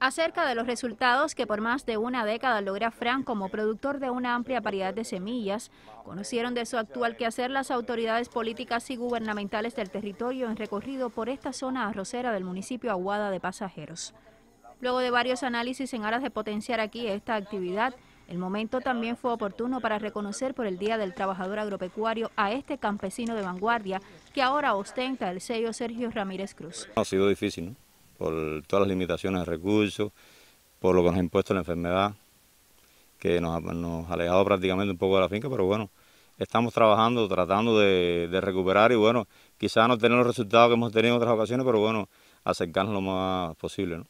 acerca de los resultados que por más de una década logra Fran como productor de una amplia variedad de semillas, conocieron de su actual quehacer las autoridades políticas y gubernamentales del territorio en recorrido por esta zona arrocera del municipio Aguada de Pasajeros. Luego de varios análisis en aras de potenciar aquí esta actividad, el momento también fue oportuno para reconocer por el Día del Trabajador Agropecuario a este campesino de vanguardia que ahora ostenta el sello Sergio Ramírez Cruz. Ha sido difícil, ¿no? por todas las limitaciones de recursos, por lo que nos ha impuesto la enfermedad, que nos, ha alejado prácticamente un poco de la finca, pero bueno, estamos trabajando, tratando de, recuperar y bueno, quizás no tener los resultados que hemos tenido en otras ocasiones, pero bueno, acercarnos lo más posible, ¿no?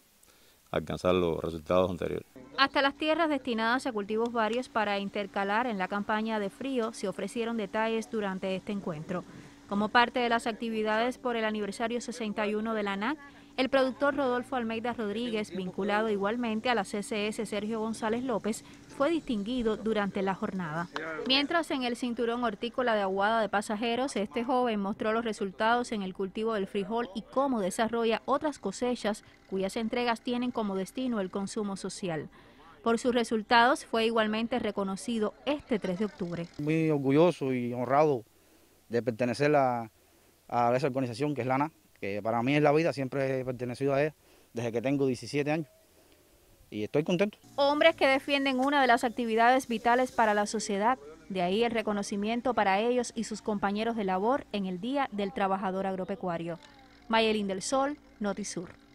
alcanzar los resultados anteriores. Hasta las tierras destinadas a cultivos varios para intercalar en la campaña de frío se ofrecieron detalles durante este encuentro. Como parte de las actividades por el aniversario 61 de la ANAC, el productor Rodolfo Almeida Rodríguez, vinculado igualmente a la CCS Sergio González López, fue distinguido durante la jornada. Mientras en el cinturón hortícola de Aguada de Pasajeros, este joven mostró los resultados en el cultivo del frijol y cómo desarrolla otras cosechas cuyas entregas tienen como destino el consumo social. Por sus resultados fue igualmente reconocido este 3 de octubre. Muy orgulloso y honrado de pertenecer a, a esa organización que es LANA, que para mí es la vida, siempre he pertenecido a él desde que tengo 17 años y estoy contento. Hombres que defienden una de las actividades vitales para la sociedad, de ahí el reconocimiento para ellos y sus compañeros de labor en el Día del Trabajador Agropecuario. Mayelín del Sol, Notisur.